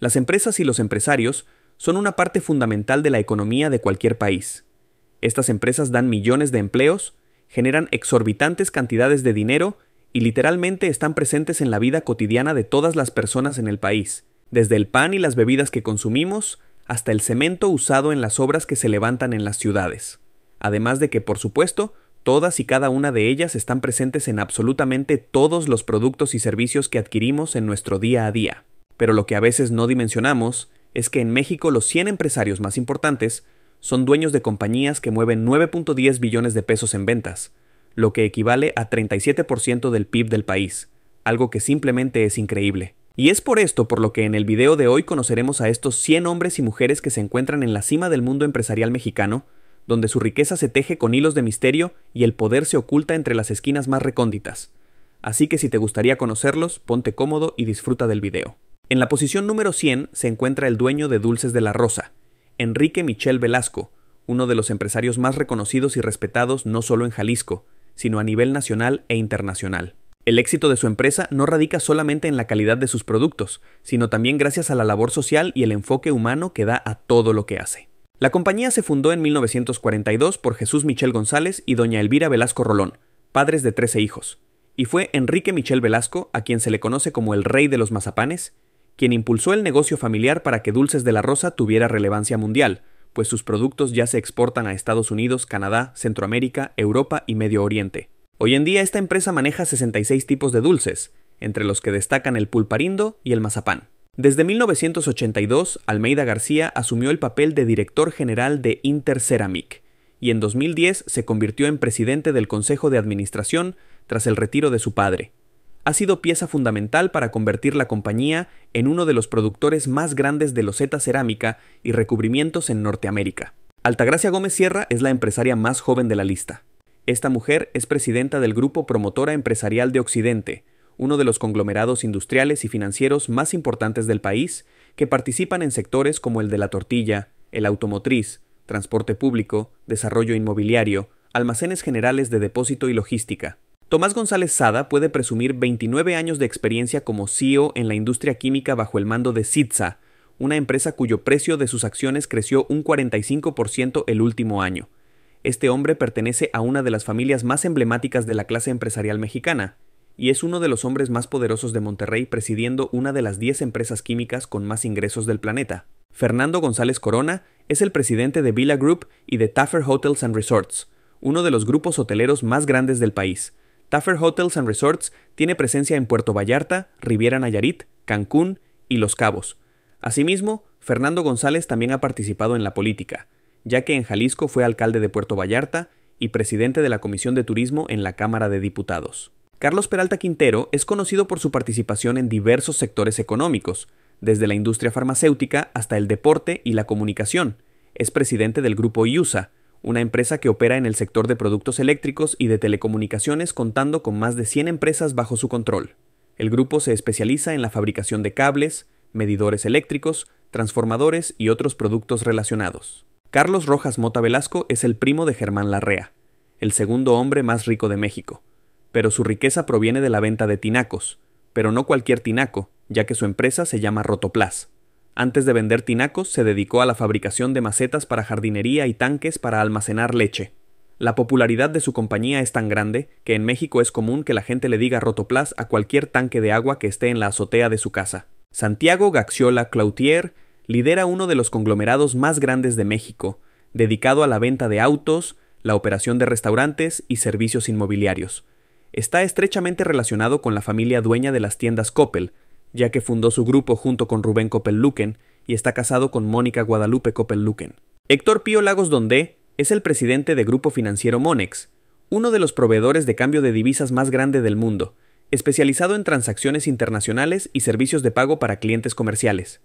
Las empresas y los empresarios son una parte fundamental de la economía de cualquier país. Estas empresas dan millones de empleos, generan exorbitantes cantidades de dinero y literalmente están presentes en la vida cotidiana de todas las personas en el país, desde el pan y las bebidas que consumimos hasta el cemento usado en las obras que se levantan en las ciudades. Además de que, por supuesto, todas y cada una de ellas están presentes en absolutamente todos los productos y servicios que adquirimos en nuestro día a día. Pero lo que a veces no dimensionamos es que en México los 100 empresarios más importantes son dueños de compañías que mueven 9.10 billones de pesos en ventas, lo que equivale a 37% del PIB del país, algo que simplemente es increíble. Y es por esto por lo que en el video de hoy conoceremos a estos 100 hombres y mujeres que se encuentran en la cima del mundo empresarial mexicano, donde su riqueza se teje con hilos de misterio y el poder se oculta entre las esquinas más recónditas. Así que si te gustaría conocerlos, ponte cómodo y disfruta del video. En la posición número 100 se encuentra el dueño de Dulces de la Rosa, Enrique Michel Velasco, uno de los empresarios más reconocidos y respetados no solo en Jalisco, sino a nivel nacional e internacional. El éxito de su empresa no radica solamente en la calidad de sus productos, sino también gracias a la labor social y el enfoque humano que da a todo lo que hace. La compañía se fundó en 1942 por Jesús Michel González y doña Elvira Velasco Rolón, padres de 13 hijos, y fue Enrique Michel Velasco, a quien se le conoce como el rey de los mazapanes, quien impulsó el negocio familiar para que Dulces de la Rosa tuviera relevancia mundial, pues sus productos ya se exportan a Estados Unidos, Canadá, Centroamérica, Europa y Medio Oriente. Hoy en día esta empresa maneja 66 tipos de dulces, entre los que destacan el pulparindo y el mazapán. Desde 1982, Almeida García asumió el papel de director general de Interceramic y en 2010 se convirtió en presidente del Consejo de Administración tras el retiro de su padre ha sido pieza fundamental para convertir la compañía en uno de los productores más grandes de loseta cerámica y recubrimientos en Norteamérica. Altagracia Gómez Sierra es la empresaria más joven de la lista. Esta mujer es presidenta del Grupo Promotora Empresarial de Occidente, uno de los conglomerados industriales y financieros más importantes del país, que participan en sectores como el de la tortilla, el automotriz, transporte público, desarrollo inmobiliario, almacenes generales de depósito y logística. Tomás González Sada puede presumir 29 años de experiencia como CEO en la industria química bajo el mando de SITSA, una empresa cuyo precio de sus acciones creció un 45% el último año. Este hombre pertenece a una de las familias más emblemáticas de la clase empresarial mexicana, y es uno de los hombres más poderosos de Monterrey presidiendo una de las 10 empresas químicas con más ingresos del planeta. Fernando González Corona es el presidente de Villa Group y de Taffer Hotels and Resorts, uno de los grupos hoteleros más grandes del país, Taffer Hotels and Resorts tiene presencia en Puerto Vallarta, Riviera Nayarit, Cancún y Los Cabos. Asimismo, Fernando González también ha participado en la política, ya que en Jalisco fue alcalde de Puerto Vallarta y presidente de la Comisión de Turismo en la Cámara de Diputados. Carlos Peralta Quintero es conocido por su participación en diversos sectores económicos, desde la industria farmacéutica hasta el deporte y la comunicación. Es presidente del grupo IUSA, una empresa que opera en el sector de productos eléctricos y de telecomunicaciones contando con más de 100 empresas bajo su control. El grupo se especializa en la fabricación de cables, medidores eléctricos, transformadores y otros productos relacionados. Carlos Rojas Mota Velasco es el primo de Germán Larrea, el segundo hombre más rico de México, pero su riqueza proviene de la venta de tinacos, pero no cualquier tinaco, ya que su empresa se llama Rotoplas. Antes de vender tinacos, se dedicó a la fabricación de macetas para jardinería y tanques para almacenar leche. La popularidad de su compañía es tan grande que en México es común que la gente le diga rotoplas a cualquier tanque de agua que esté en la azotea de su casa. Santiago Gaxiola Clautier lidera uno de los conglomerados más grandes de México, dedicado a la venta de autos, la operación de restaurantes y servicios inmobiliarios. Está estrechamente relacionado con la familia dueña de las tiendas Coppel, ya que fundó su grupo junto con Rubén Coppel-Luken y está casado con Mónica Guadalupe Coppel-Luken. Héctor Pío Lagos Dondé es el presidente de Grupo Financiero Monex, uno de los proveedores de cambio de divisas más grande del mundo, especializado en transacciones internacionales y servicios de pago para clientes comerciales.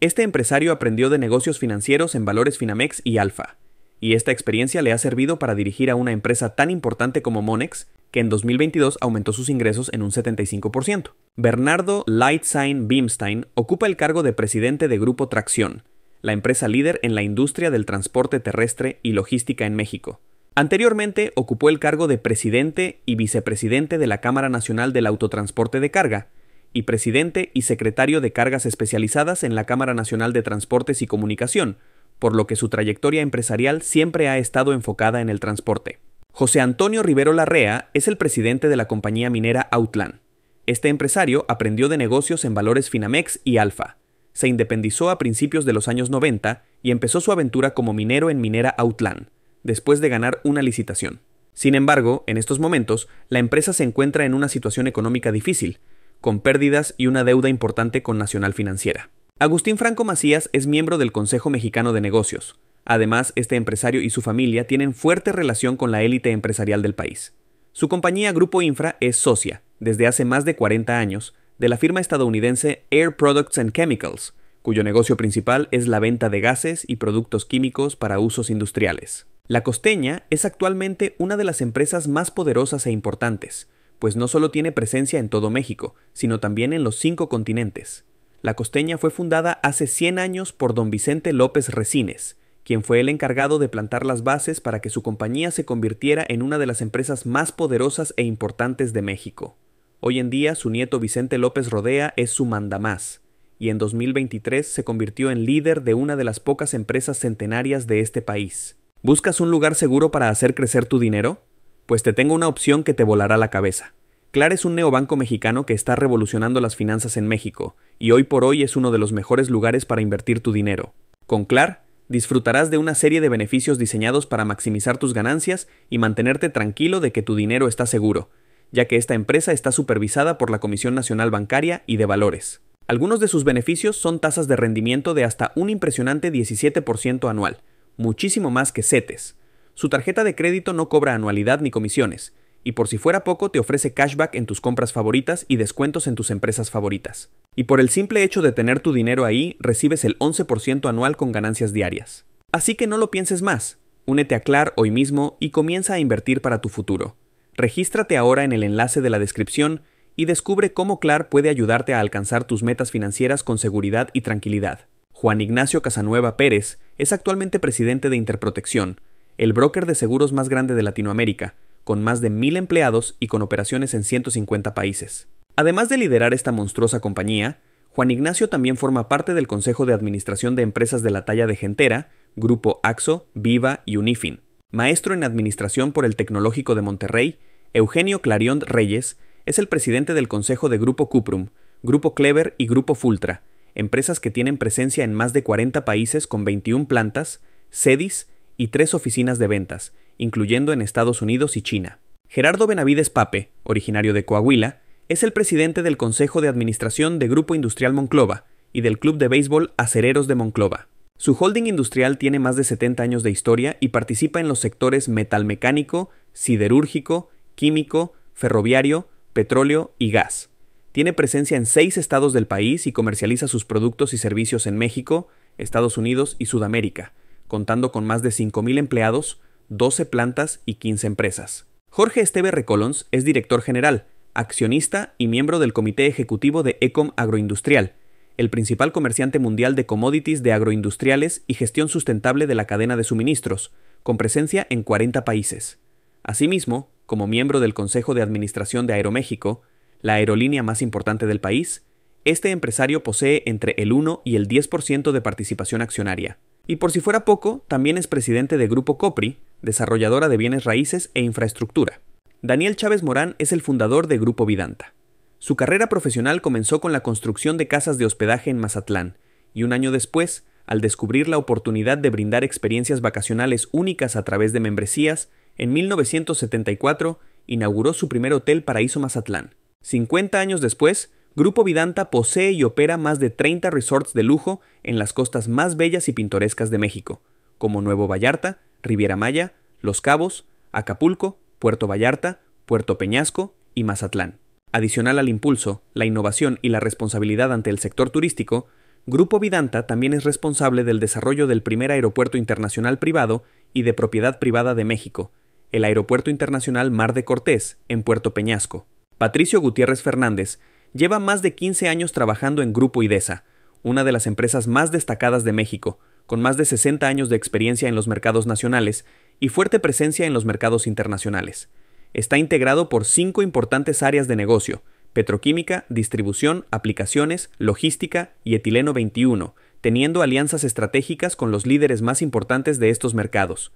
Este empresario aprendió de negocios financieros en valores Finamex y Alfa, y esta experiencia le ha servido para dirigir a una empresa tan importante como Monex que en 2022 aumentó sus ingresos en un 75%. Bernardo Lightsign bimstein ocupa el cargo de presidente de Grupo Tracción, la empresa líder en la industria del transporte terrestre y logística en México. Anteriormente ocupó el cargo de presidente y vicepresidente de la Cámara Nacional del Autotransporte de Carga y presidente y secretario de Cargas Especializadas en la Cámara Nacional de Transportes y Comunicación, por lo que su trayectoria empresarial siempre ha estado enfocada en el transporte. José Antonio Rivero Larrea es el presidente de la compañía minera Outland. Este empresario aprendió de negocios en valores Finamex y Alfa. Se independizó a principios de los años 90 y empezó su aventura como minero en Minera Outland, después de ganar una licitación. Sin embargo, en estos momentos, la empresa se encuentra en una situación económica difícil, con pérdidas y una deuda importante con Nacional Financiera. Agustín Franco Macías es miembro del Consejo Mexicano de Negocios, Además, este empresario y su familia tienen fuerte relación con la élite empresarial del país. Su compañía Grupo Infra es socia, desde hace más de 40 años, de la firma estadounidense Air Products and Chemicals, cuyo negocio principal es la venta de gases y productos químicos para usos industriales. La costeña es actualmente una de las empresas más poderosas e importantes, pues no solo tiene presencia en todo México, sino también en los cinco continentes. La costeña fue fundada hace 100 años por don Vicente López Resines, quien fue el encargado de plantar las bases para que su compañía se convirtiera en una de las empresas más poderosas e importantes de México. Hoy en día su nieto Vicente López Rodea es su mandamás, y en 2023 se convirtió en líder de una de las pocas empresas centenarias de este país. ¿Buscas un lugar seguro para hacer crecer tu dinero? Pues te tengo una opción que te volará la cabeza. Clar es un neobanco mexicano que está revolucionando las finanzas en México, y hoy por hoy es uno de los mejores lugares para invertir tu dinero. Con Clar, disfrutarás de una serie de beneficios diseñados para maximizar tus ganancias y mantenerte tranquilo de que tu dinero está seguro, ya que esta empresa está supervisada por la Comisión Nacional Bancaria y de Valores. Algunos de sus beneficios son tasas de rendimiento de hasta un impresionante 17% anual, muchísimo más que CETES. Su tarjeta de crédito no cobra anualidad ni comisiones, y por si fuera poco, te ofrece cashback en tus compras favoritas y descuentos en tus empresas favoritas. Y por el simple hecho de tener tu dinero ahí, recibes el 11% anual con ganancias diarias. Así que no lo pienses más. Únete a Clar hoy mismo y comienza a invertir para tu futuro. Regístrate ahora en el enlace de la descripción y descubre cómo Clar puede ayudarte a alcanzar tus metas financieras con seguridad y tranquilidad. Juan Ignacio Casanueva Pérez es actualmente presidente de Interprotección, el broker de seguros más grande de Latinoamérica, con más de 1.000 empleados y con operaciones en 150 países. Además de liderar esta monstruosa compañía, Juan Ignacio también forma parte del Consejo de Administración de Empresas de la talla de Gentera, Grupo AXO, Viva y Unifin. Maestro en Administración por el Tecnológico de Monterrey, Eugenio Clarion Reyes es el presidente del Consejo de Grupo Cuprum, Grupo Clever y Grupo Fultra, empresas que tienen presencia en más de 40 países con 21 plantas, sedis y tres oficinas de ventas, incluyendo en Estados Unidos y China. Gerardo Benavides Pape, originario de Coahuila, es el presidente del Consejo de Administración de Grupo Industrial Monclova y del Club de Béisbol Acereros de Monclova. Su holding industrial tiene más de 70 años de historia y participa en los sectores metalmecánico, siderúrgico, químico, ferroviario, petróleo y gas. Tiene presencia en seis estados del país y comercializa sus productos y servicios en México, Estados Unidos y Sudamérica, contando con más de 5.000 empleados, 12 plantas y 15 empresas. Jorge Esteve Recolons es director general, accionista y miembro del comité ejecutivo de Ecom Agroindustrial, el principal comerciante mundial de commodities de agroindustriales y gestión sustentable de la cadena de suministros, con presencia en 40 países. Asimismo, como miembro del Consejo de Administración de Aeroméxico, la aerolínea más importante del país, este empresario posee entre el 1 y el 10% de participación accionaria. Y por si fuera poco, también es presidente de Grupo Copri, desarrolladora de bienes raíces e infraestructura. Daniel Chávez Morán es el fundador de Grupo Vidanta. Su carrera profesional comenzó con la construcción de casas de hospedaje en Mazatlán, y un año después, al descubrir la oportunidad de brindar experiencias vacacionales únicas a través de membresías, en 1974 inauguró su primer hotel Paraíso Mazatlán. 50 años después, Grupo Vidanta posee y opera más de 30 resorts de lujo en las costas más bellas y pintorescas de México, como Nuevo Vallarta, Riviera Maya, Los Cabos, Acapulco, Puerto Vallarta, Puerto Peñasco y Mazatlán. Adicional al impulso, la innovación y la responsabilidad ante el sector turístico, Grupo Vidanta también es responsable del desarrollo del primer aeropuerto internacional privado y de propiedad privada de México, el Aeropuerto Internacional Mar de Cortés, en Puerto Peñasco. Patricio Gutiérrez Fernández lleva más de 15 años trabajando en Grupo IDESA, una de las empresas más destacadas de México, con más de 60 años de experiencia en los mercados nacionales y fuerte presencia en los mercados internacionales. Está integrado por cinco importantes áreas de negocio, petroquímica, distribución, aplicaciones, logística y etileno 21, teniendo alianzas estratégicas con los líderes más importantes de estos mercados.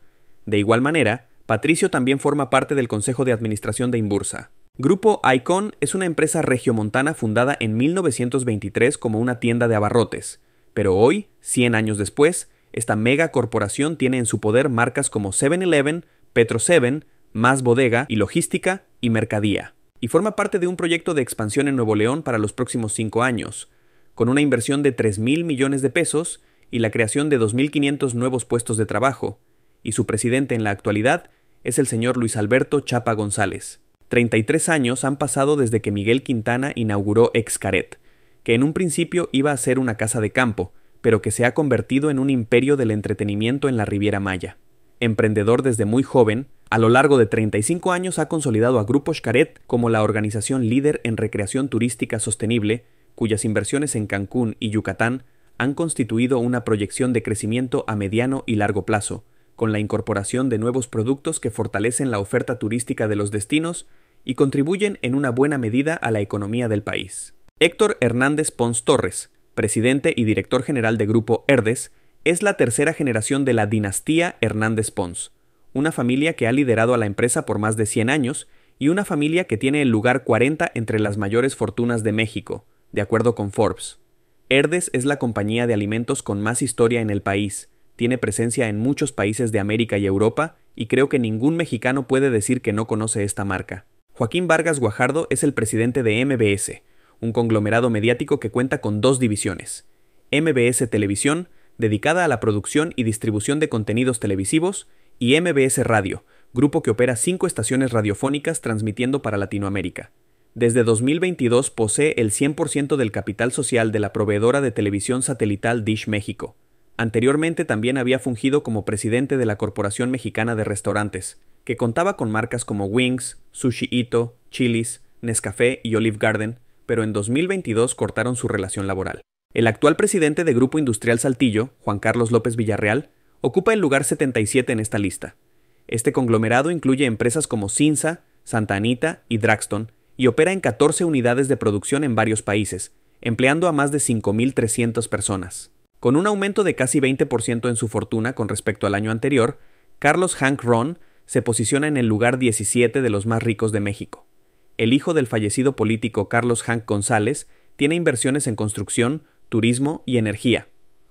De igual manera, Patricio también forma parte del Consejo de Administración de Imbursa. Grupo Icon es una empresa regiomontana fundada en 1923 como una tienda de abarrotes. Pero hoy, 100 años después, esta mega corporación tiene en su poder marcas como 7-Eleven, Petro 7, Más Bodega y Logística y Mercadía. Y forma parte de un proyecto de expansión en Nuevo León para los próximos 5 años, con una inversión de 3 mil millones de pesos y la creación de 2.500 nuevos puestos de trabajo, y su presidente en la actualidad es el señor Luis Alberto Chapa González. 33 años han pasado desde que Miguel Quintana inauguró Excaret, que en un principio iba a ser una casa de campo, pero que se ha convertido en un imperio del entretenimiento en la Riviera Maya. Emprendedor desde muy joven, a lo largo de 35 años ha consolidado a Grupo Xcaret como la organización líder en recreación turística sostenible, cuyas inversiones en Cancún y Yucatán han constituido una proyección de crecimiento a mediano y largo plazo, con la incorporación de nuevos productos que fortalecen la oferta turística de los destinos y contribuyen en una buena medida a la economía del país. Héctor Hernández Pons Torres, presidente y director general de Grupo Herdes, es la tercera generación de la dinastía Hernández Pons, una familia que ha liderado a la empresa por más de 100 años y una familia que tiene el lugar 40 entre las mayores fortunas de México, de acuerdo con Forbes. Herdes es la compañía de alimentos con más historia en el país, tiene presencia en muchos países de América y Europa, y creo que ningún mexicano puede decir que no conoce esta marca. Joaquín Vargas Guajardo es el presidente de MBS, un conglomerado mediático que cuenta con dos divisiones. MBS Televisión, dedicada a la producción y distribución de contenidos televisivos, y MBS Radio, grupo que opera cinco estaciones radiofónicas transmitiendo para Latinoamérica. Desde 2022 posee el 100% del capital social de la proveedora de televisión satelital Dish México. Anteriormente también había fungido como presidente de la Corporación Mexicana de Restaurantes, que contaba con marcas como Wings, Sushi Ito, Chili's, Nescafé y Olive Garden, pero en 2022 cortaron su relación laboral. El actual presidente de Grupo Industrial Saltillo, Juan Carlos López Villarreal, ocupa el lugar 77 en esta lista. Este conglomerado incluye empresas como Cinza, Santa Anita y Draxton y opera en 14 unidades de producción en varios países, empleando a más de 5.300 personas. Con un aumento de casi 20% en su fortuna con respecto al año anterior, Carlos Hank Ron se posiciona en el lugar 17 de los más ricos de México. El hijo del fallecido político Carlos Hank González tiene inversiones en construcción, turismo y energía.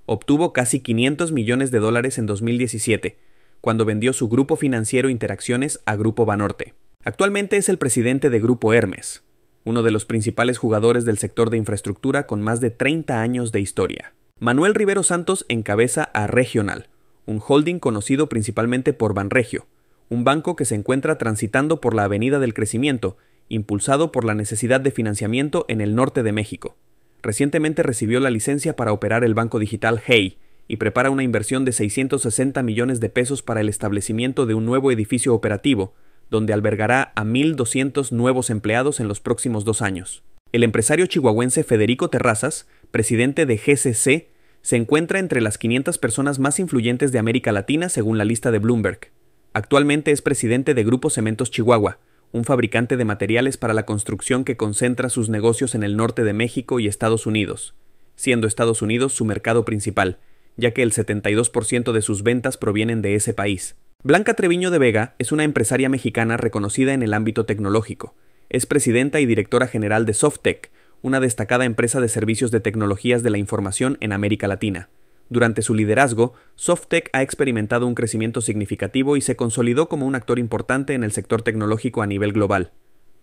Obtuvo casi 500 millones de dólares en 2017, cuando vendió su grupo financiero Interacciones a Grupo Banorte. Actualmente es el presidente de Grupo Hermes, uno de los principales jugadores del sector de infraestructura con más de 30 años de historia. Manuel Rivero Santos encabeza a Regional, un holding conocido principalmente por Banregio, un banco que se encuentra transitando por la Avenida del Crecimiento impulsado por la necesidad de financiamiento en el norte de México. Recientemente recibió la licencia para operar el banco digital Hey y prepara una inversión de 660 millones de pesos para el establecimiento de un nuevo edificio operativo, donde albergará a 1.200 nuevos empleados en los próximos dos años. El empresario chihuahuense Federico Terrazas, presidente de GCC, se encuentra entre las 500 personas más influyentes de América Latina según la lista de Bloomberg. Actualmente es presidente de Grupo Cementos Chihuahua, un fabricante de materiales para la construcción que concentra sus negocios en el norte de México y Estados Unidos, siendo Estados Unidos su mercado principal, ya que el 72% de sus ventas provienen de ese país. Blanca Treviño de Vega es una empresaria mexicana reconocida en el ámbito tecnológico. Es presidenta y directora general de Softec, una destacada empresa de servicios de tecnologías de la información en América Latina. Durante su liderazgo, SoftTech ha experimentado un crecimiento significativo y se consolidó como un actor importante en el sector tecnológico a nivel global.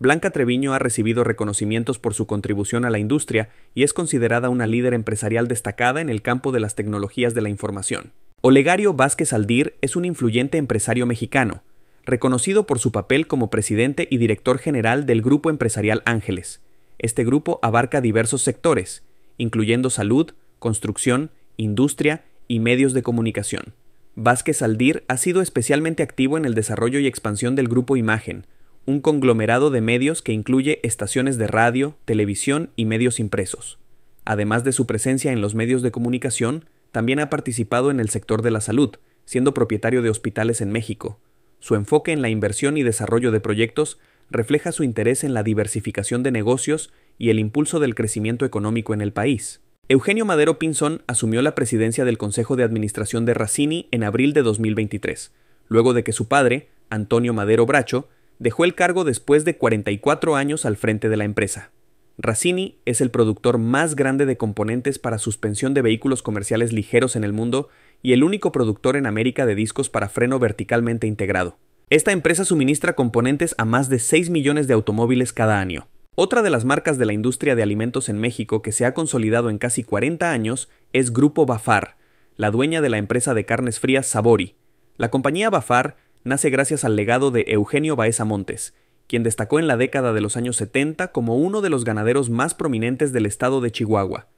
Blanca Treviño ha recibido reconocimientos por su contribución a la industria y es considerada una líder empresarial destacada en el campo de las tecnologías de la información. Olegario Vázquez Aldir es un influyente empresario mexicano, reconocido por su papel como presidente y director general del Grupo Empresarial Ángeles. Este grupo abarca diversos sectores, incluyendo salud, construcción, industria y medios de comunicación. Vázquez Aldir ha sido especialmente activo en el desarrollo y expansión del grupo Imagen, un conglomerado de medios que incluye estaciones de radio, televisión y medios impresos. Además de su presencia en los medios de comunicación, también ha participado en el sector de la salud, siendo propietario de hospitales en México. Su enfoque en la inversión y desarrollo de proyectos refleja su interés en la diversificación de negocios y el impulso del crecimiento económico en el país. Eugenio Madero Pinzón asumió la presidencia del Consejo de Administración de Racini en abril de 2023, luego de que su padre, Antonio Madero Bracho, dejó el cargo después de 44 años al frente de la empresa. Racini es el productor más grande de componentes para suspensión de vehículos comerciales ligeros en el mundo y el único productor en América de discos para freno verticalmente integrado. Esta empresa suministra componentes a más de 6 millones de automóviles cada año. Otra de las marcas de la industria de alimentos en México que se ha consolidado en casi 40 años es Grupo Bafar, la dueña de la empresa de carnes frías Sabori. La compañía Bafar nace gracias al legado de Eugenio Baeza Montes, quien destacó en la década de los años 70 como uno de los ganaderos más prominentes del estado de Chihuahua,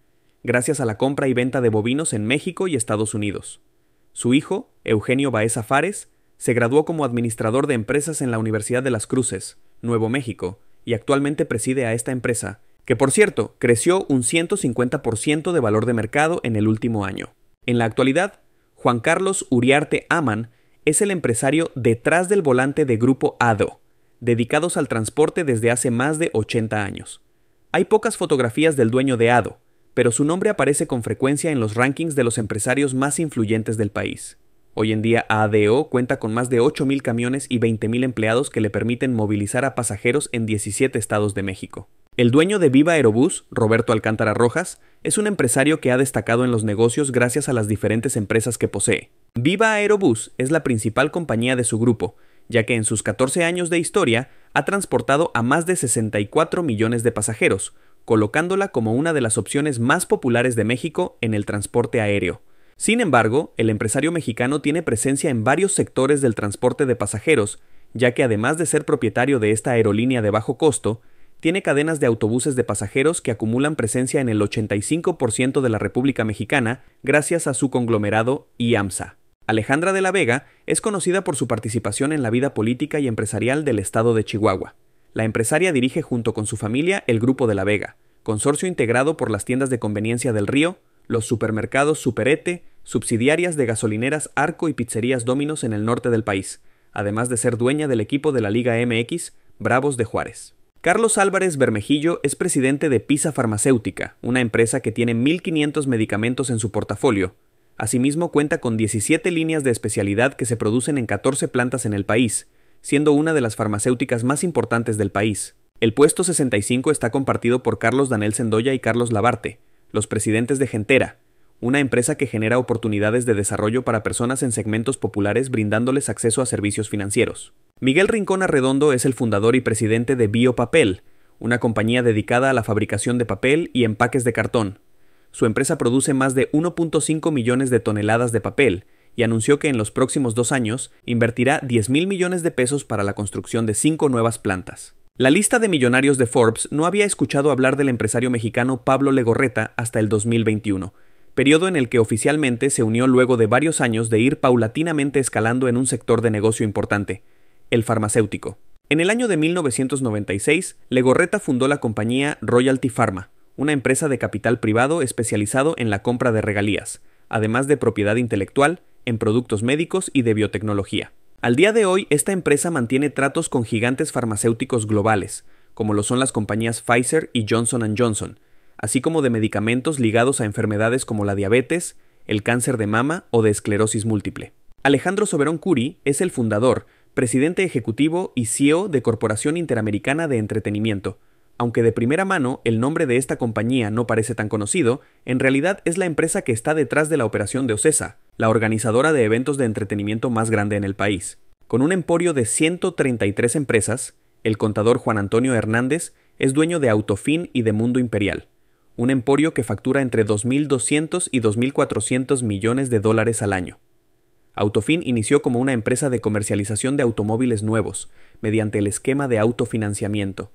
gracias a la compra y venta de bovinos en México y Estados Unidos. Su hijo, Eugenio Baeza Fares, se graduó como administrador de empresas en la Universidad de las Cruces, Nuevo México, y actualmente preside a esta empresa, que por cierto creció un 150% de valor de mercado en el último año. En la actualidad, Juan Carlos Uriarte Aman es el empresario detrás del volante de Grupo ADO, dedicados al transporte desde hace más de 80 años. Hay pocas fotografías del dueño de ADO, pero su nombre aparece con frecuencia en los rankings de los empresarios más influyentes del país. Hoy en día ADO cuenta con más de 8.000 camiones y 20.000 empleados que le permiten movilizar a pasajeros en 17 estados de México. El dueño de Viva Aerobús, Roberto Alcántara Rojas, es un empresario que ha destacado en los negocios gracias a las diferentes empresas que posee. Viva Aerobús es la principal compañía de su grupo, ya que en sus 14 años de historia ha transportado a más de 64 millones de pasajeros, colocándola como una de las opciones más populares de México en el transporte aéreo. Sin embargo, el empresario mexicano tiene presencia en varios sectores del transporte de pasajeros, ya que además de ser propietario de esta aerolínea de bajo costo, tiene cadenas de autobuses de pasajeros que acumulan presencia en el 85% de la República Mexicana gracias a su conglomerado IAMSA. Alejandra de la Vega es conocida por su participación en la vida política y empresarial del estado de Chihuahua. La empresaria dirige junto con su familia el Grupo de la Vega, consorcio integrado por las tiendas de conveniencia del Río, los supermercados Superete, subsidiarias de gasolineras Arco y pizzerías Dominos en el norte del país, además de ser dueña del equipo de la Liga MX, Bravos de Juárez. Carlos Álvarez Bermejillo es presidente de Pisa Farmacéutica, una empresa que tiene 1.500 medicamentos en su portafolio. Asimismo cuenta con 17 líneas de especialidad que se producen en 14 plantas en el país, siendo una de las farmacéuticas más importantes del país. El puesto 65 está compartido por Carlos Daniel Sendoya y Carlos Labarte, los presidentes de Gentera, una empresa que genera oportunidades de desarrollo para personas en segmentos populares brindándoles acceso a servicios financieros. Miguel Rincón Arredondo es el fundador y presidente de Biopapel, una compañía dedicada a la fabricación de papel y empaques de cartón. Su empresa produce más de 1.5 millones de toneladas de papel y anunció que en los próximos dos años invertirá 10 mil millones de pesos para la construcción de cinco nuevas plantas. La lista de millonarios de Forbes no había escuchado hablar del empresario mexicano Pablo Legorreta hasta el 2021, periodo en el que oficialmente se unió luego de varios años de ir paulatinamente escalando en un sector de negocio importante, el farmacéutico. En el año de 1996, Legorreta fundó la compañía Royalty Pharma, una empresa de capital privado especializado en la compra de regalías, además de propiedad intelectual, en productos médicos y de biotecnología. Al día de hoy, esta empresa mantiene tratos con gigantes farmacéuticos globales, como lo son las compañías Pfizer y Johnson Johnson, así como de medicamentos ligados a enfermedades como la diabetes, el cáncer de mama o de esclerosis múltiple. Alejandro Soberón Curi es el fundador, presidente ejecutivo y CEO de Corporación Interamericana de Entretenimiento, aunque de primera mano el nombre de esta compañía no parece tan conocido, en realidad es la empresa que está detrás de la operación de Ocesa, la organizadora de eventos de entretenimiento más grande en el país. Con un emporio de 133 empresas, el contador Juan Antonio Hernández es dueño de Autofin y de Mundo Imperial, un emporio que factura entre 2.200 y 2.400 millones de dólares al año. Autofin inició como una empresa de comercialización de automóviles nuevos, mediante el esquema de autofinanciamiento,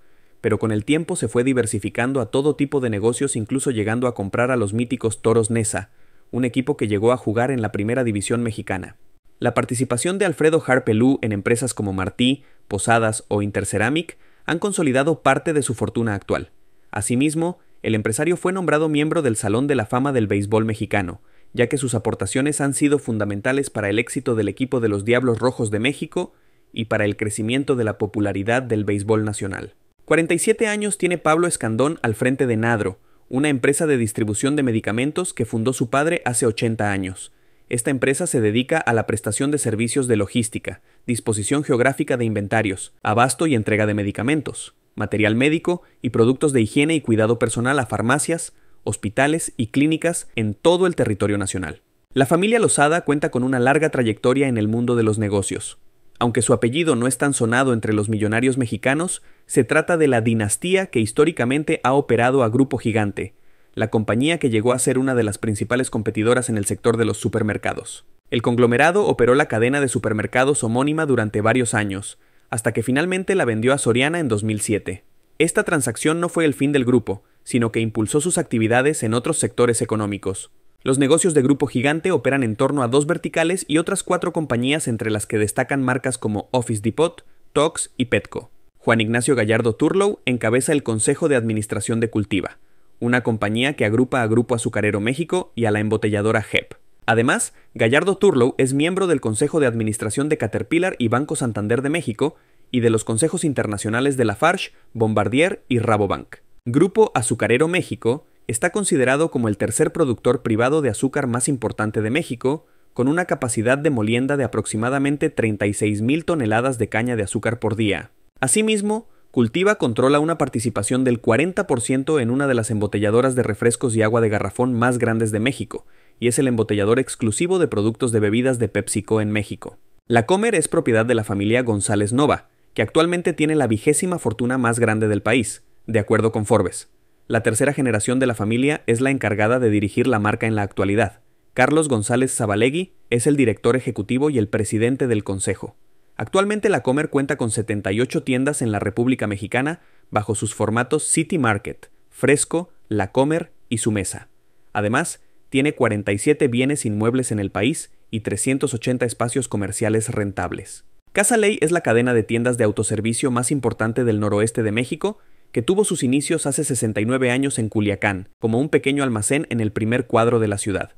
pero con el tiempo se fue diversificando a todo tipo de negocios, incluso llegando a comprar a los míticos Toros Nesa, un equipo que llegó a jugar en la primera división mexicana. La participación de Alfredo Harpelú en empresas como Martí, Posadas o Interceramic han consolidado parte de su fortuna actual. Asimismo, el empresario fue nombrado miembro del Salón de la Fama del Béisbol Mexicano, ya que sus aportaciones han sido fundamentales para el éxito del equipo de los Diablos Rojos de México y para el crecimiento de la popularidad del béisbol nacional. 47 años tiene Pablo Escandón al frente de Nadro, una empresa de distribución de medicamentos que fundó su padre hace 80 años. Esta empresa se dedica a la prestación de servicios de logística, disposición geográfica de inventarios, abasto y entrega de medicamentos, material médico y productos de higiene y cuidado personal a farmacias, hospitales y clínicas en todo el territorio nacional. La familia Lozada cuenta con una larga trayectoria en el mundo de los negocios. Aunque su apellido no es tan sonado entre los millonarios mexicanos, se trata de la dinastía que históricamente ha operado a Grupo Gigante, la compañía que llegó a ser una de las principales competidoras en el sector de los supermercados. El conglomerado operó la cadena de supermercados homónima durante varios años, hasta que finalmente la vendió a Soriana en 2007. Esta transacción no fue el fin del grupo, sino que impulsó sus actividades en otros sectores económicos. Los negocios de Grupo Gigante operan en torno a dos verticales y otras cuatro compañías entre las que destacan marcas como Office Depot, Tox y Petco. Juan Ignacio Gallardo Turlow encabeza el Consejo de Administración de Cultiva, una compañía que agrupa a Grupo Azucarero México y a la embotelladora HEP. Además, Gallardo Turlow es miembro del Consejo de Administración de Caterpillar y Banco Santander de México y de los consejos internacionales de Lafarge, Bombardier y Rabobank. Grupo Azucarero México Está considerado como el tercer productor privado de azúcar más importante de México, con una capacidad de molienda de aproximadamente 36.000 toneladas de caña de azúcar por día. Asimismo, Cultiva controla una participación del 40% en una de las embotelladoras de refrescos y agua de garrafón más grandes de México, y es el embotellador exclusivo de productos de bebidas de PepsiCo en México. La Comer es propiedad de la familia González Nova, que actualmente tiene la vigésima fortuna más grande del país, de acuerdo con Forbes. La tercera generación de la familia es la encargada de dirigir la marca en la actualidad. Carlos González Zabalegui es el director ejecutivo y el presidente del consejo. Actualmente la Comer cuenta con 78 tiendas en la República Mexicana bajo sus formatos City Market, Fresco, La Comer y Su Mesa. Además, tiene 47 bienes inmuebles en el país y 380 espacios comerciales rentables. Casa Ley es la cadena de tiendas de autoservicio más importante del noroeste de México que tuvo sus inicios hace 69 años en Culiacán, como un pequeño almacén en el primer cuadro de la ciudad.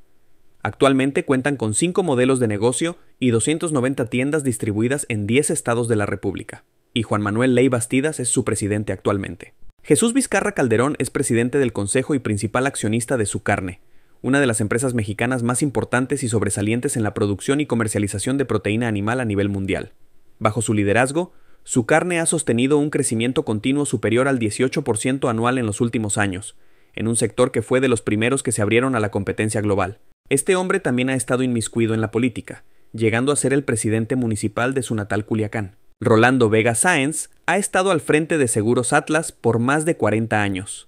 Actualmente cuentan con 5 modelos de negocio y 290 tiendas distribuidas en 10 estados de la República. Y Juan Manuel Ley Bastidas es su presidente actualmente. Jesús Vizcarra Calderón es presidente del consejo y principal accionista de Su Carne, una de las empresas mexicanas más importantes y sobresalientes en la producción y comercialización de proteína animal a nivel mundial. Bajo su liderazgo, su carne ha sostenido un crecimiento continuo superior al 18% anual en los últimos años, en un sector que fue de los primeros que se abrieron a la competencia global. Este hombre también ha estado inmiscuido en la política, llegando a ser el presidente municipal de su natal Culiacán. Rolando Vega Sáenz ha estado al frente de Seguros Atlas por más de 40 años.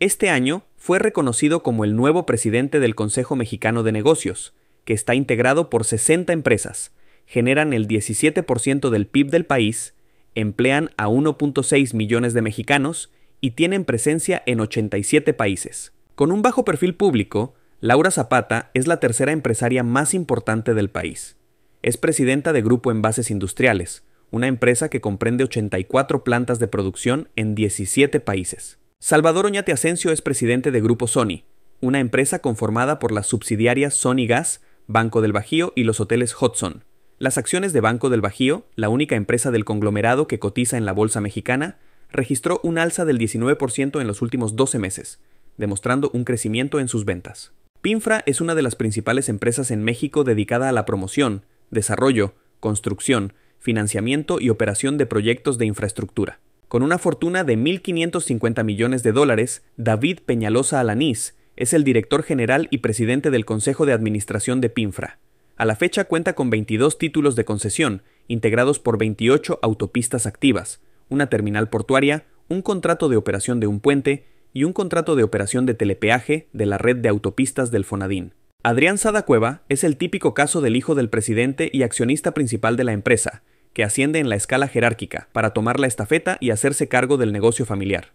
Este año fue reconocido como el nuevo presidente del Consejo Mexicano de Negocios, que está integrado por 60 empresas, generan el 17% del PIB del país emplean a 1.6 millones de mexicanos y tienen presencia en 87 países. Con un bajo perfil público, Laura Zapata es la tercera empresaria más importante del país. Es presidenta de Grupo Envases Industriales, una empresa que comprende 84 plantas de producción en 17 países. Salvador Oñate Asensio es presidente de Grupo Sony, una empresa conformada por las subsidiarias Sony Gas, Banco del Bajío y los hoteles Hudson, las acciones de Banco del Bajío, la única empresa del conglomerado que cotiza en la Bolsa Mexicana, registró un alza del 19% en los últimos 12 meses, demostrando un crecimiento en sus ventas. Pinfra es una de las principales empresas en México dedicada a la promoción, desarrollo, construcción, financiamiento y operación de proyectos de infraestructura. Con una fortuna de 1.550 millones de dólares, David Peñalosa Alanís es el director general y presidente del Consejo de Administración de Pinfra. A la fecha cuenta con 22 títulos de concesión, integrados por 28 autopistas activas, una terminal portuaria, un contrato de operación de un puente y un contrato de operación de telepeaje de la red de autopistas del Fonadín. Adrián Sada Cueva es el típico caso del hijo del presidente y accionista principal de la empresa, que asciende en la escala jerárquica para tomar la estafeta y hacerse cargo del negocio familiar.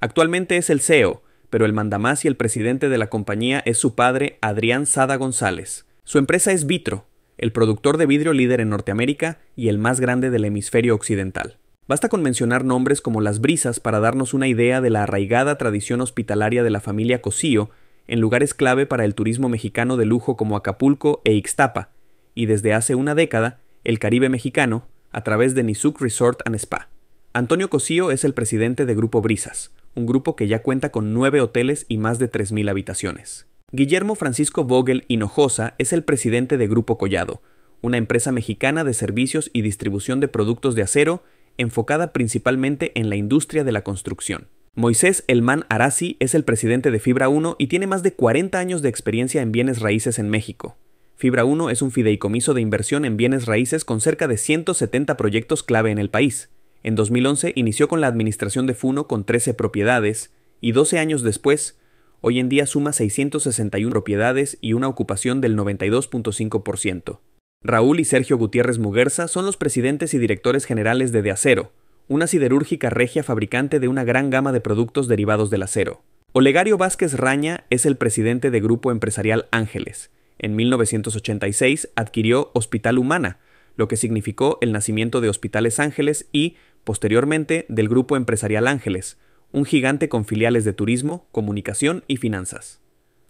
Actualmente es el CEO, pero el mandamás y el presidente de la compañía es su padre, Adrián Sada González, su empresa es Vitro, el productor de vidrio líder en Norteamérica y el más grande del hemisferio occidental. Basta con mencionar nombres como las brisas para darnos una idea de la arraigada tradición hospitalaria de la familia Cosío en lugares clave para el turismo mexicano de lujo como Acapulco e Ixtapa, y desde hace una década, el Caribe mexicano, a través de Nisuk Resort and Spa. Antonio Cosío es el presidente de Grupo Brisas, un grupo que ya cuenta con nueve hoteles y más de 3.000 habitaciones. Guillermo Francisco Vogel Hinojosa es el presidente de Grupo Collado, una empresa mexicana de servicios y distribución de productos de acero enfocada principalmente en la industria de la construcción. Moisés Elman Arasi es el presidente de Fibra 1 y tiene más de 40 años de experiencia en bienes raíces en México. Fibra 1 es un fideicomiso de inversión en bienes raíces con cerca de 170 proyectos clave en el país. En 2011 inició con la administración de Funo con 13 propiedades y 12 años después hoy en día suma 661 propiedades y una ocupación del 92.5%. Raúl y Sergio Gutiérrez Muguerza son los presidentes y directores generales de De Acero, una siderúrgica regia fabricante de una gran gama de productos derivados del acero. Olegario Vázquez Raña es el presidente de Grupo Empresarial Ángeles. En 1986 adquirió Hospital Humana, lo que significó el nacimiento de Hospitales Ángeles y, posteriormente, del Grupo Empresarial Ángeles, un gigante con filiales de turismo, comunicación y finanzas.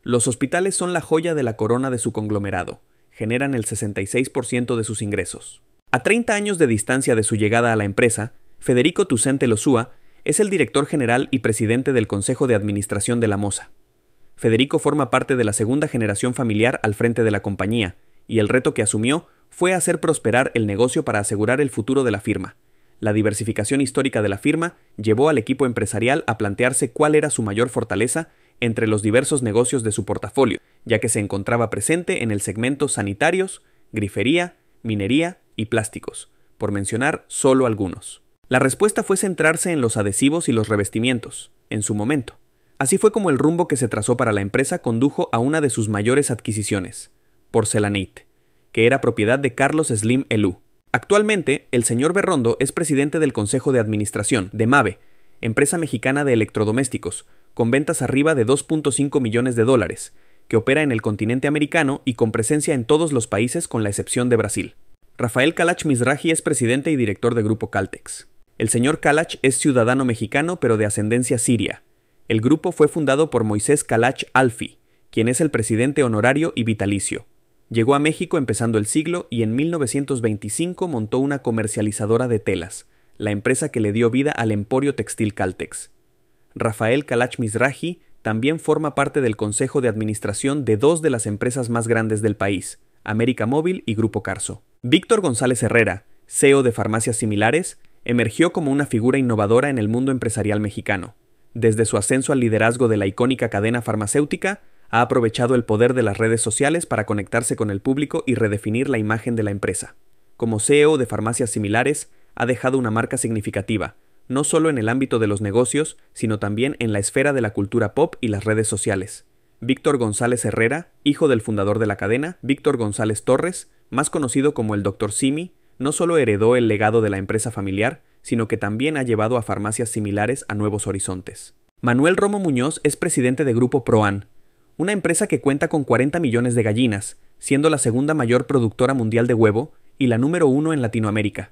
Los hospitales son la joya de la corona de su conglomerado, generan el 66% de sus ingresos. A 30 años de distancia de su llegada a la empresa, Federico Tucente Lozúa es el director general y presidente del Consejo de Administración de la Moza. Federico forma parte de la segunda generación familiar al frente de la compañía, y el reto que asumió fue hacer prosperar el negocio para asegurar el futuro de la firma, la diversificación histórica de la firma llevó al equipo empresarial a plantearse cuál era su mayor fortaleza entre los diversos negocios de su portafolio, ya que se encontraba presente en el segmento sanitarios, grifería, minería y plásticos, por mencionar solo algunos. La respuesta fue centrarse en los adhesivos y los revestimientos, en su momento. Así fue como el rumbo que se trazó para la empresa condujo a una de sus mayores adquisiciones, Porcelanate, que era propiedad de Carlos Slim Elú, Actualmente, el señor Berrondo es presidente del Consejo de Administración de MAVE, empresa mexicana de electrodomésticos, con ventas arriba de 2.5 millones de dólares, que opera en el continente americano y con presencia en todos los países con la excepción de Brasil. Rafael Kalach Mizrahi es presidente y director de Grupo Caltex. El señor Kalach es ciudadano mexicano pero de ascendencia siria. El grupo fue fundado por Moisés Kalach Alfi, quien es el presidente honorario y vitalicio. Llegó a México empezando el siglo y en 1925 montó una comercializadora de telas, la empresa que le dio vida al emporio textil Caltex. Rafael Kalach Mizrahi también forma parte del consejo de administración de dos de las empresas más grandes del país, América Móvil y Grupo Carso. Víctor González Herrera, CEO de farmacias similares, emergió como una figura innovadora en el mundo empresarial mexicano. Desde su ascenso al liderazgo de la icónica cadena farmacéutica, ha aprovechado el poder de las redes sociales para conectarse con el público y redefinir la imagen de la empresa. Como CEO de farmacias similares, ha dejado una marca significativa, no solo en el ámbito de los negocios, sino también en la esfera de la cultura pop y las redes sociales. Víctor González Herrera, hijo del fundador de la cadena, Víctor González Torres, más conocido como el Dr. Simi, no solo heredó el legado de la empresa familiar, sino que también ha llevado a farmacias similares a nuevos horizontes. Manuel Romo Muñoz es presidente de Grupo Proan, una empresa que cuenta con 40 millones de gallinas, siendo la segunda mayor productora mundial de huevo y la número uno en Latinoamérica.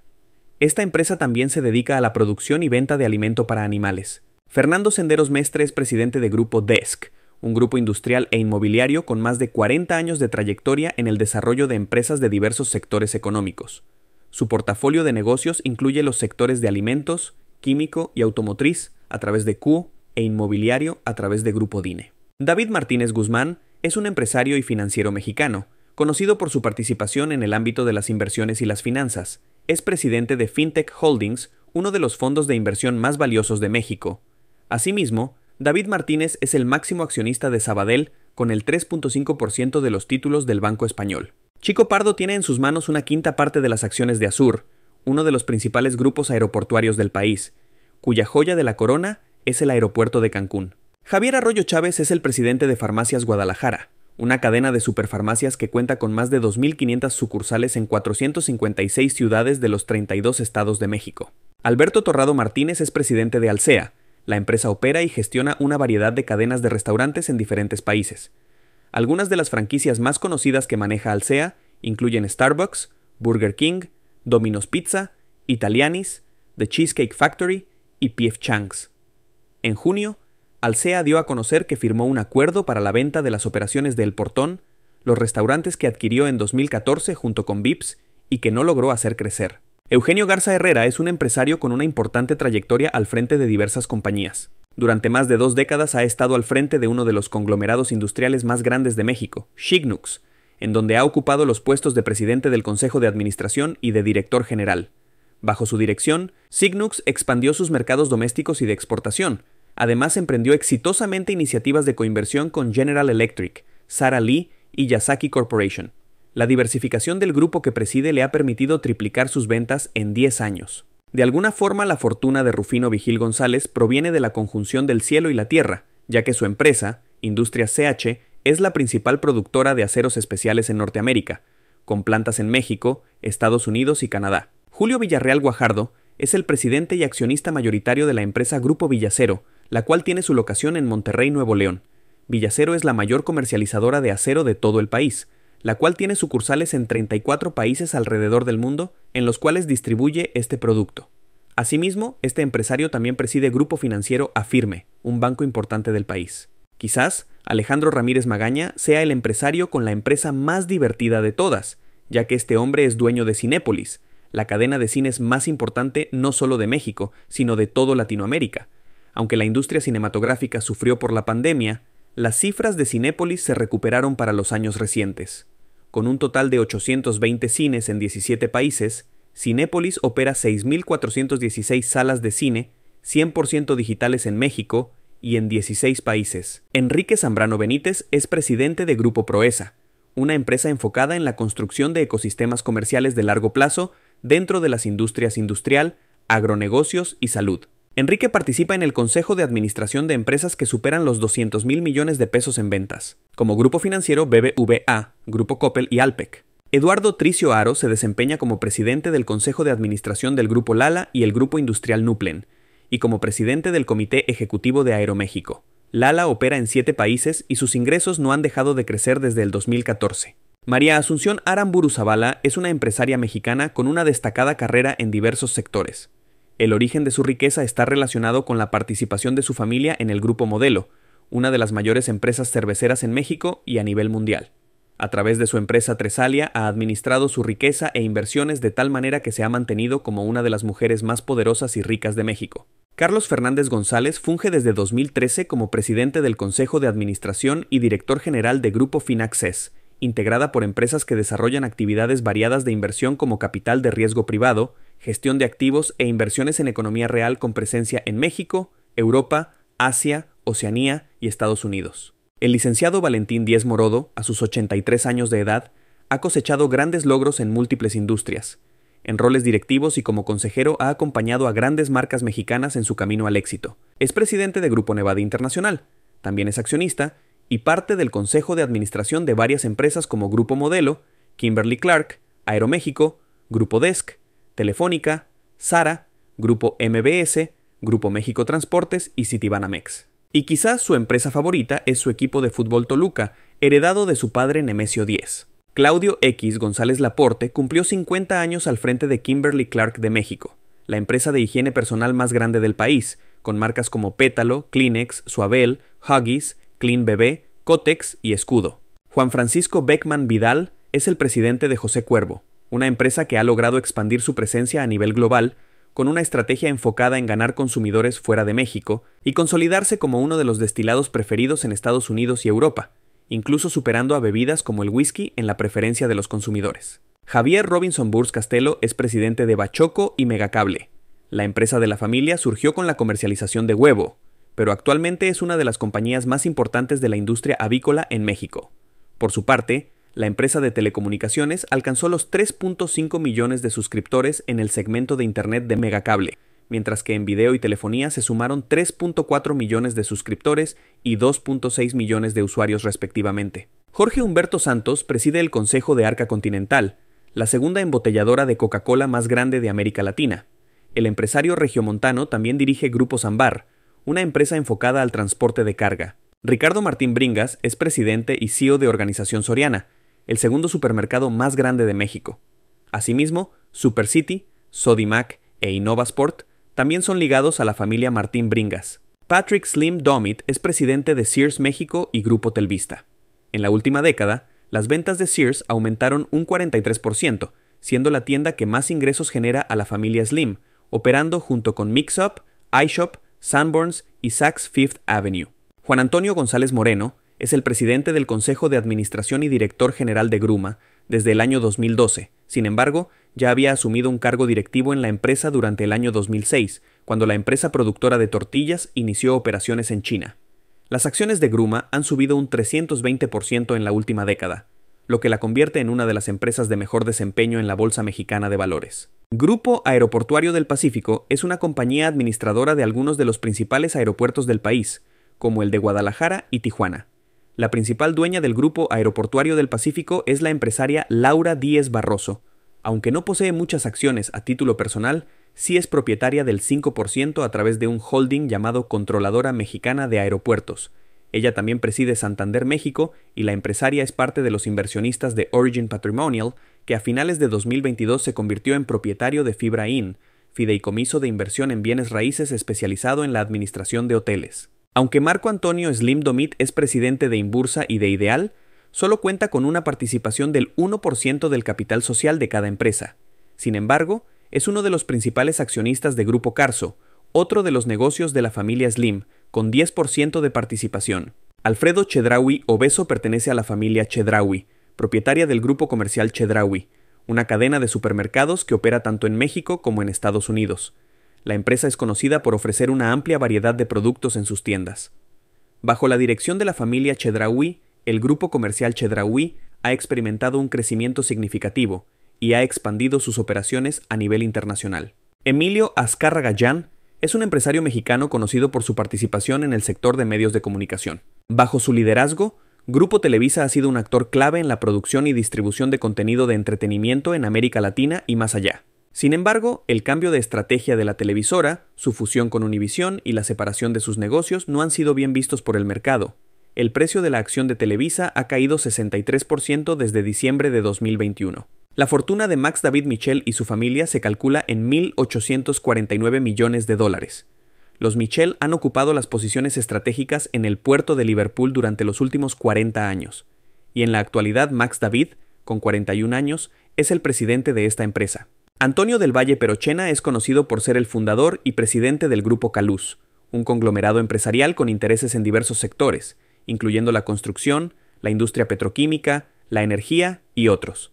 Esta empresa también se dedica a la producción y venta de alimento para animales. Fernando Senderos Mestre es presidente de Grupo Desk, un grupo industrial e inmobiliario con más de 40 años de trayectoria en el desarrollo de empresas de diversos sectores económicos. Su portafolio de negocios incluye los sectores de alimentos, químico y automotriz a través de Q e inmobiliario a través de Grupo Dine. David Martínez Guzmán es un empresario y financiero mexicano, conocido por su participación en el ámbito de las inversiones y las finanzas. Es presidente de FinTech Holdings, uno de los fondos de inversión más valiosos de México. Asimismo, David Martínez es el máximo accionista de Sabadell con el 3.5% de los títulos del Banco Español. Chico Pardo tiene en sus manos una quinta parte de las acciones de Azur, uno de los principales grupos aeroportuarios del país, cuya joya de la corona es el aeropuerto de Cancún. Javier Arroyo Chávez es el presidente de Farmacias Guadalajara, una cadena de superfarmacias que cuenta con más de 2.500 sucursales en 456 ciudades de los 32 estados de México. Alberto Torrado Martínez es presidente de Alsea. La empresa opera y gestiona una variedad de cadenas de restaurantes en diferentes países. Algunas de las franquicias más conocidas que maneja Alsea incluyen Starbucks, Burger King, Domino's Pizza, Italianis, The Cheesecake Factory y P.F. Chang's. En junio, Alsea dio a conocer que firmó un acuerdo para la venta de las operaciones del Portón, los restaurantes que adquirió en 2014 junto con Vips y que no logró hacer crecer. Eugenio Garza Herrera es un empresario con una importante trayectoria al frente de diversas compañías. Durante más de dos décadas ha estado al frente de uno de los conglomerados industriales más grandes de México, Shignux, en donde ha ocupado los puestos de presidente del Consejo de Administración y de director general. Bajo su dirección, Signux expandió sus mercados domésticos y de exportación, Además, emprendió exitosamente iniciativas de coinversión con General Electric, Sara Lee y Yasaki Corporation. La diversificación del grupo que preside le ha permitido triplicar sus ventas en 10 años. De alguna forma, la fortuna de Rufino Vigil González proviene de la conjunción del cielo y la tierra, ya que su empresa, Industria CH, es la principal productora de aceros especiales en Norteamérica, con plantas en México, Estados Unidos y Canadá. Julio Villarreal Guajardo es el presidente y accionista mayoritario de la empresa Grupo Villacero, la cual tiene su locación en Monterrey, Nuevo León. Villacero es la mayor comercializadora de acero de todo el país, la cual tiene sucursales en 34 países alrededor del mundo, en los cuales distribuye este producto. Asimismo, este empresario también preside Grupo Financiero Afirme, un banco importante del país. Quizás Alejandro Ramírez Magaña sea el empresario con la empresa más divertida de todas, ya que este hombre es dueño de Cinépolis, la cadena de cines más importante no solo de México, sino de todo Latinoamérica, aunque la industria cinematográfica sufrió por la pandemia, las cifras de Cinépolis se recuperaron para los años recientes. Con un total de 820 cines en 17 países, Cinépolis opera 6.416 salas de cine, 100% digitales en México y en 16 países. Enrique Zambrano Benítez es presidente de Grupo Proesa, una empresa enfocada en la construcción de ecosistemas comerciales de largo plazo dentro de las industrias industrial, agronegocios y salud. Enrique participa en el Consejo de Administración de Empresas que superan los 200 mil millones de pesos en ventas, como Grupo Financiero BBVA, Grupo Coppel y Alpec. Eduardo Tricio Aro se desempeña como presidente del Consejo de Administración del Grupo Lala y el Grupo Industrial Nuplen, y como presidente del Comité Ejecutivo de Aeroméxico. Lala opera en siete países y sus ingresos no han dejado de crecer desde el 2014. María Asunción Aramburu Zavala es una empresaria mexicana con una destacada carrera en diversos sectores. El origen de su riqueza está relacionado con la participación de su familia en el Grupo Modelo, una de las mayores empresas cerveceras en México y a nivel mundial. A través de su empresa Tresalia ha administrado su riqueza e inversiones de tal manera que se ha mantenido como una de las mujeres más poderosas y ricas de México. Carlos Fernández González funge desde 2013 como presidente del Consejo de Administración y director general de Grupo Finaccess, integrada por empresas que desarrollan actividades variadas de inversión como capital de riesgo privado, gestión de activos e inversiones en economía real con presencia en México, Europa, Asia, Oceanía y Estados Unidos. El licenciado Valentín Díez Morodo, a sus 83 años de edad, ha cosechado grandes logros en múltiples industrias. En roles directivos y como consejero ha acompañado a grandes marcas mexicanas en su camino al éxito. Es presidente de Grupo Nevada Internacional, también es accionista y parte del consejo de administración de varias empresas como Grupo Modelo, Kimberly Clark, Aeroméxico, Grupo Desk, Telefónica, Sara, Grupo MBS, Grupo México Transportes y Citibanamex. Y quizás su empresa favorita es su equipo de fútbol Toluca, heredado de su padre Nemesio Díez. Claudio X González Laporte cumplió 50 años al frente de Kimberly Clark de México, la empresa de higiene personal más grande del país, con marcas como Pétalo, Kleenex, Suabel, Huggies, Clean Bebé, Cotex y Escudo. Juan Francisco Beckman Vidal es el presidente de José Cuervo, una empresa que ha logrado expandir su presencia a nivel global con una estrategia enfocada en ganar consumidores fuera de México y consolidarse como uno de los destilados preferidos en Estados Unidos y Europa, incluso superando a bebidas como el whisky en la preferencia de los consumidores. Javier Robinson Burs Castelo es presidente de Bachoco y Megacable. La empresa de la familia surgió con la comercialización de huevo, pero actualmente es una de las compañías más importantes de la industria avícola en México. Por su parte, la empresa de telecomunicaciones alcanzó los 3.5 millones de suscriptores en el segmento de Internet de Megacable, mientras que en video y telefonía se sumaron 3.4 millones de suscriptores y 2.6 millones de usuarios respectivamente. Jorge Humberto Santos preside el Consejo de Arca Continental, la segunda embotelladora de Coca-Cola más grande de América Latina. El empresario regiomontano también dirige Grupo Zambar, una empresa enfocada al transporte de carga. Ricardo Martín Bringas es presidente y CEO de Organización Soriana, el segundo supermercado más grande de México. Asimismo, Supercity, Sodimac e Innovasport también son ligados a la familia Martín Bringas. Patrick Slim Domit es presidente de Sears México y Grupo Telvista. En la última década, las ventas de Sears aumentaron un 43%, siendo la tienda que más ingresos genera a la familia Slim, operando junto con Mixup, iShop, Sanborns y Saks Fifth Avenue. Juan Antonio González Moreno, es el presidente del Consejo de Administración y director general de Gruma desde el año 2012. Sin embargo, ya había asumido un cargo directivo en la empresa durante el año 2006, cuando la empresa productora de tortillas inició operaciones en China. Las acciones de Gruma han subido un 320% en la última década, lo que la convierte en una de las empresas de mejor desempeño en la Bolsa Mexicana de Valores. Grupo Aeroportuario del Pacífico es una compañía administradora de algunos de los principales aeropuertos del país, como el de Guadalajara y Tijuana. La principal dueña del Grupo Aeroportuario del Pacífico es la empresaria Laura Díez Barroso. Aunque no posee muchas acciones a título personal, sí es propietaria del 5% a través de un holding llamado Controladora Mexicana de Aeropuertos. Ella también preside Santander México y la empresaria es parte de los inversionistas de Origin Patrimonial, que a finales de 2022 se convirtió en propietario de Fibra Fibraín, fideicomiso de inversión en bienes raíces especializado en la administración de hoteles. Aunque Marco Antonio Slim Domit es presidente de Imbursa y de Ideal, solo cuenta con una participación del 1% del capital social de cada empresa. Sin embargo, es uno de los principales accionistas de Grupo Carso, otro de los negocios de la familia Slim, con 10% de participación. Alfredo Chedraui Obeso pertenece a la familia Chedraui, propietaria del grupo comercial Chedraui, una cadena de supermercados que opera tanto en México como en Estados Unidos. La empresa es conocida por ofrecer una amplia variedad de productos en sus tiendas. Bajo la dirección de la familia Chedraui, el grupo comercial Chedraui ha experimentado un crecimiento significativo y ha expandido sus operaciones a nivel internacional. Emilio Azcarra Gallán es un empresario mexicano conocido por su participación en el sector de medios de comunicación. Bajo su liderazgo, Grupo Televisa ha sido un actor clave en la producción y distribución de contenido de entretenimiento en América Latina y más allá. Sin embargo, el cambio de estrategia de la televisora, su fusión con Univision y la separación de sus negocios no han sido bien vistos por el mercado. El precio de la acción de Televisa ha caído 63% desde diciembre de 2021. La fortuna de Max David Michel y su familia se calcula en 1.849 millones de dólares. Los Michel han ocupado las posiciones estratégicas en el puerto de Liverpool durante los últimos 40 años, y en la actualidad Max David, con 41 años, es el presidente de esta empresa. Antonio del Valle Perochena es conocido por ser el fundador y presidente del Grupo Caluz, un conglomerado empresarial con intereses en diversos sectores, incluyendo la construcción, la industria petroquímica, la energía y otros.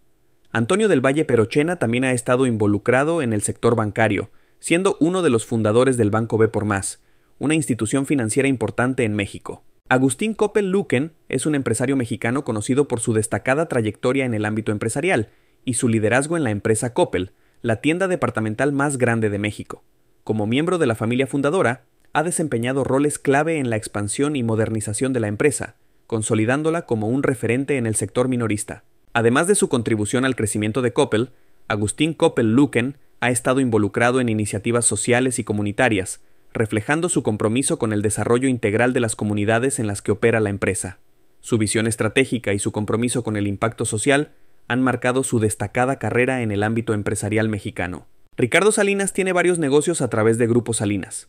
Antonio del Valle Perochena también ha estado involucrado en el sector bancario, siendo uno de los fundadores del Banco B por Más, una institución financiera importante en México. Agustín Coppel Luquen es un empresario mexicano conocido por su destacada trayectoria en el ámbito empresarial y su liderazgo en la empresa Coppel, la tienda departamental más grande de México. Como miembro de la familia fundadora, ha desempeñado roles clave en la expansión y modernización de la empresa, consolidándola como un referente en el sector minorista. Además de su contribución al crecimiento de Coppel, Agustín Coppel luken ha estado involucrado en iniciativas sociales y comunitarias, reflejando su compromiso con el desarrollo integral de las comunidades en las que opera la empresa. Su visión estratégica y su compromiso con el impacto social han marcado su destacada carrera en el ámbito empresarial mexicano. Ricardo Salinas tiene varios negocios a través de Grupo Salinas,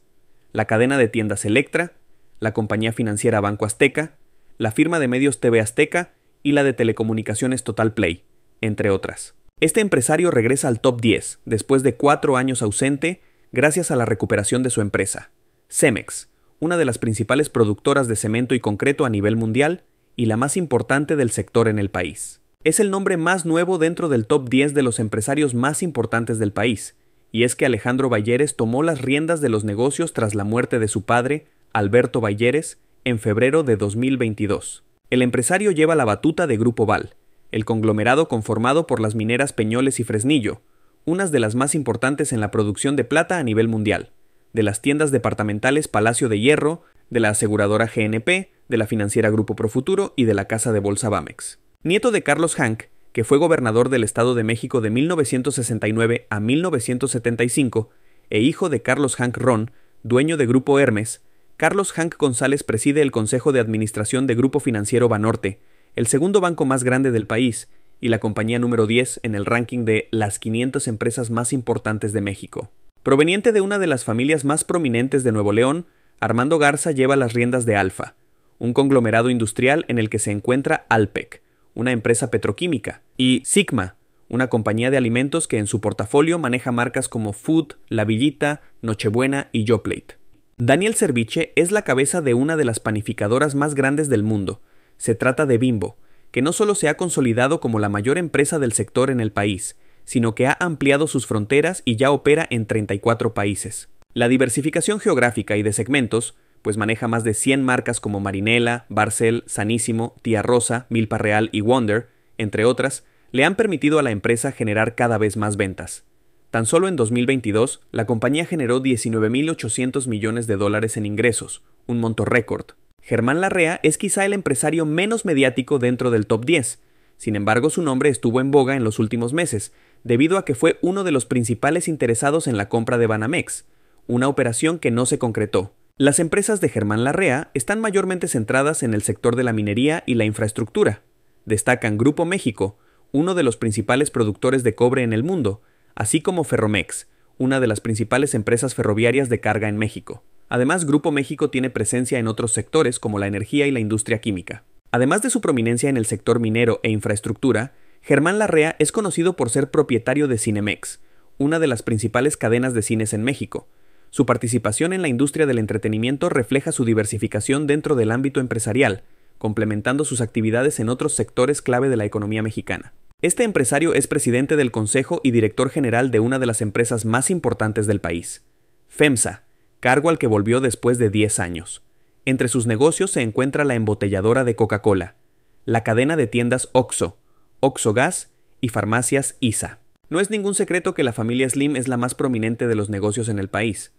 la cadena de tiendas Electra, la compañía financiera Banco Azteca, la firma de medios TV Azteca y la de telecomunicaciones Total Play, entre otras. Este empresario regresa al top 10 después de cuatro años ausente gracias a la recuperación de su empresa, Cemex, una de las principales productoras de cemento y concreto a nivel mundial y la más importante del sector en el país es el nombre más nuevo dentro del top 10 de los empresarios más importantes del país, y es que Alejandro Balleres tomó las riendas de los negocios tras la muerte de su padre, Alberto Balleres, en febrero de 2022. El empresario lleva la batuta de Grupo Val, el conglomerado conformado por las mineras Peñoles y Fresnillo, unas de las más importantes en la producción de plata a nivel mundial, de las tiendas departamentales Palacio de Hierro, de la aseguradora GNP, de la financiera Grupo Profuturo y de la casa de bolsa Bamex. Nieto de Carlos Hank, que fue gobernador del Estado de México de 1969 a 1975, e hijo de Carlos Hank Ron, dueño de Grupo Hermes, Carlos Hank González preside el Consejo de Administración de Grupo Financiero Banorte, el segundo banco más grande del país y la compañía número 10 en el ranking de las 500 empresas más importantes de México. Proveniente de una de las familias más prominentes de Nuevo León, Armando Garza lleva las riendas de Alfa, un conglomerado industrial en el que se encuentra Alpec, una empresa petroquímica, y Sigma, una compañía de alimentos que en su portafolio maneja marcas como Food, La Villita, Nochebuena y Joplate. Daniel Serviche es la cabeza de una de las panificadoras más grandes del mundo. Se trata de Bimbo, que no solo se ha consolidado como la mayor empresa del sector en el país, sino que ha ampliado sus fronteras y ya opera en 34 países. La diversificación geográfica y de segmentos pues maneja más de 100 marcas como Marinela, Barcel, Sanísimo, Tía Rosa, Milpa Real y Wonder, entre otras, le han permitido a la empresa generar cada vez más ventas. Tan solo en 2022, la compañía generó 19.800 millones de dólares en ingresos, un monto récord. Germán Larrea es quizá el empresario menos mediático dentro del top 10. Sin embargo, su nombre estuvo en boga en los últimos meses, debido a que fue uno de los principales interesados en la compra de Banamex, una operación que no se concretó. Las empresas de Germán Larrea están mayormente centradas en el sector de la minería y la infraestructura. Destacan Grupo México, uno de los principales productores de cobre en el mundo, así como Ferromex, una de las principales empresas ferroviarias de carga en México. Además, Grupo México tiene presencia en otros sectores como la energía y la industria química. Además de su prominencia en el sector minero e infraestructura, Germán Larrea es conocido por ser propietario de Cinemex, una de las principales cadenas de cines en México, su participación en la industria del entretenimiento refleja su diversificación dentro del ámbito empresarial, complementando sus actividades en otros sectores clave de la economía mexicana. Este empresario es presidente del Consejo y director general de una de las empresas más importantes del país, FEMSA, cargo al que volvió después de 10 años. Entre sus negocios se encuentra la embotelladora de Coca-Cola, la cadena de tiendas OXO, OXO Gas y farmacias ISA. No es ningún secreto que la familia Slim es la más prominente de los negocios en el país.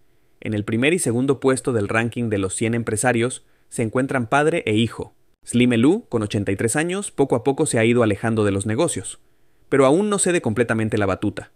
En el primer y segundo puesto del ranking de los 100 empresarios se encuentran padre e hijo. Slim Elu, con 83 años, poco a poco se ha ido alejando de los negocios, pero aún no cede completamente la batuta.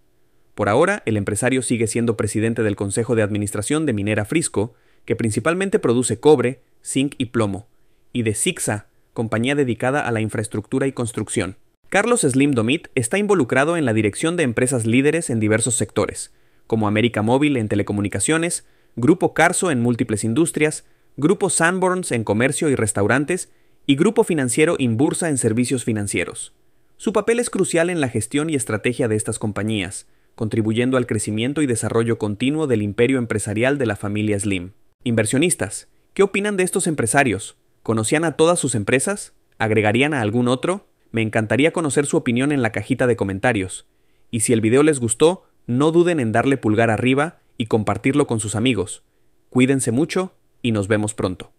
Por ahora, el empresario sigue siendo presidente del Consejo de Administración de Minera Frisco, que principalmente produce cobre, zinc y plomo, y de Sixa, compañía dedicada a la infraestructura y construcción. Carlos Slim Domit está involucrado en la dirección de empresas líderes en diversos sectores, como América Móvil en telecomunicaciones, Grupo Carso en múltiples industrias, Grupo Sanborns en comercio y restaurantes y Grupo Financiero Inbursa en servicios financieros. Su papel es crucial en la gestión y estrategia de estas compañías, contribuyendo al crecimiento y desarrollo continuo del imperio empresarial de la familia Slim. Inversionistas, ¿qué opinan de estos empresarios? ¿Conocían a todas sus empresas? ¿Agregarían a algún otro? Me encantaría conocer su opinión en la cajita de comentarios. Y si el video les gustó, no duden en darle pulgar arriba y compartirlo con sus amigos. Cuídense mucho y nos vemos pronto.